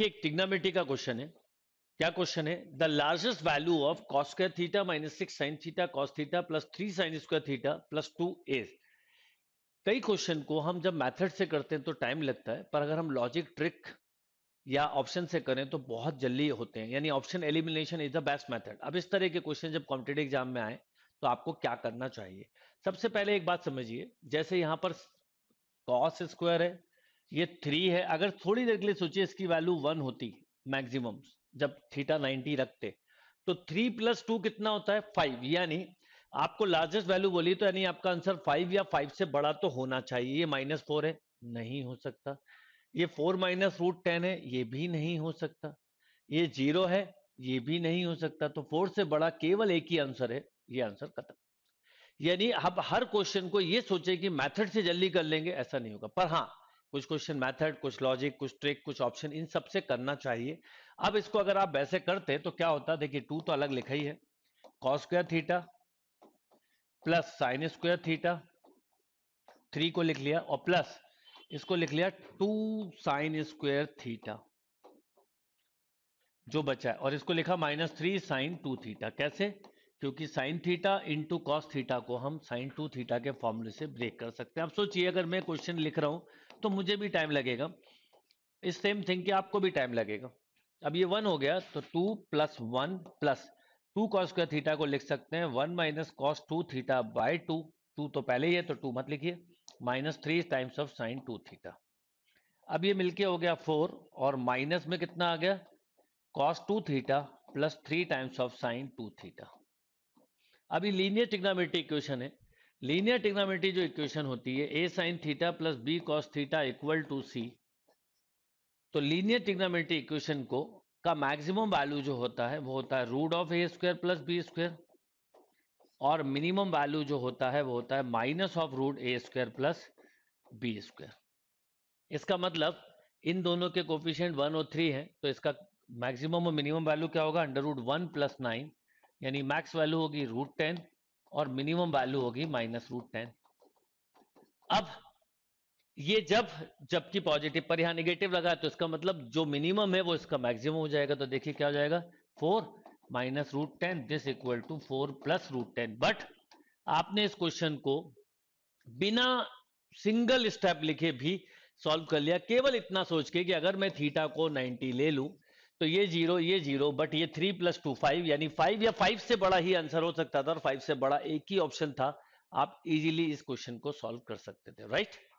ये एक टिग्नामेट्री का क्वेश्चन है क्या क्वेश्चन है the largest value of cos square theta minus six sine theta cos theta plus three sine square theta plus two as कई question को हम जब मैथड से करते हैं तो टाइम लगता है पर अगर हम लॉजिक ट्रिक या ऑप्शन से करें तो बहुत जल्दी होते हैं यानी option elimination is the best method अब इस तरह के क्वेश्चन जब कॉम्पिटेटिव एग्जाम में आए तो आपको क्या करना चाहिए सबसे पहले एक बात समझिए जैसे यहां पर कॉस स्क्वायर है ये थ्री है अगर थोड़ी देर के लिए सोचिए इसकी वैल्यू वन होती मैक्सिमम जब थीटा नाइनटी रखते तो थ्री प्लस टू कितना होता है फाइव यानी आपको लार्जेस्ट वैल्यू बोली तो यानी आपका आंसर फाइव या फाइव से बड़ा तो होना चाहिए ये माइनस फोर है नहीं हो सकता ये फोर माइनस रूट टेन है ये भी नहीं हो सकता ये जीरो है ये भी नहीं हो सकता तो फोर से बड़ा केवल एक ही आंसर है ये आंसर खत्म यानी आप हर क्वेश्चन को ये सोचे कि मैथड से जल्दी कर लेंगे ऐसा नहीं होगा पर हाँ कुछ क्वेश्चन मेथड कुछ लॉजिक कुछ ट्रिक कुछ ऑप्शन इन सब से करना चाहिए अब इसको अगर आप वैसे करते तो क्या होता देखिए टू तो अलग लिखा ही है cos square theta plus sine square theta three को लिख लिया और प्लस इसको लिख लिया टू साइन स्क्वायर थीटा जो बचा है और इसको लिखा minus three sine two theta कैसे क्योंकि sine theta into cos theta को हम साइन टू थीटा के फॉर्मूले से ब्रेक कर सकते हैं अब सोचिए अगर मैं क्वेश्चन लिख रहा हूं तो मुझे भी टाइम लगेगा इस सेम थिंग के आपको भी टाइम लगेगा अब ये वन हो गया तो two plus one plus two cos square theta को लिख सकते हैं one minus cos two theta by two two तो पहले ही है तो टू मत लिखिए minus three times of sine two theta अब ये मिलके हो गया फोर और माइनस में कितना आ गया cos two theta plus three times of sine two theta अभी लीनियर टिग्नोमेट्री इक्वेशन है लीनियर टिग्नोमेट्री जो इक्वेशन होती है A sine theta plus B cos theta equal to C तो लीनियर टिग्नोमेट्री इक्वेशन को का मैक्सिमम वैल्यू जो होता है वो होता है root of A square plus B square और मिनिमम वैल्यू जो होता है वो होता है minus of root A square plus B square इसका मतलब इन दोनों के कोफिशियंट वन और थ्री है तो इसका मैक्सिमम और मिनिमम वैल्यू क्या होगा under root one plus nine यानी मैक्स वैल्यू होगी रूट टेन और मिनिमम वैल्यू होगी माइनस रूट टेन अब ये जब जबकि पॉजिटिव पर यहां नेगेटिव लगा तो इसका मतलब जो मिनिमम है वो इसका मैक्सिमम हो जाएगा तो देखिए क्या हो जाएगा four minus root ten this equal to four plus root ten but आपने इस क्वेश्चन को बिना सिंगल स्टेप लिखे भी सॉल्व कर लिया केवल इतना सोच के कि अगर मैं थीटा को 90 ले लूं तो ये जीरो ये जीरो बट ये थ्री प्लस टू फाइव यानी फाइव या फाइव से बड़ा ही आंसर हो सकता था और फाइव से बड़ा एक ही ऑप्शन था आप इजीली इस क्वेश्चन को सॉल्व कर सकते थे राइट right?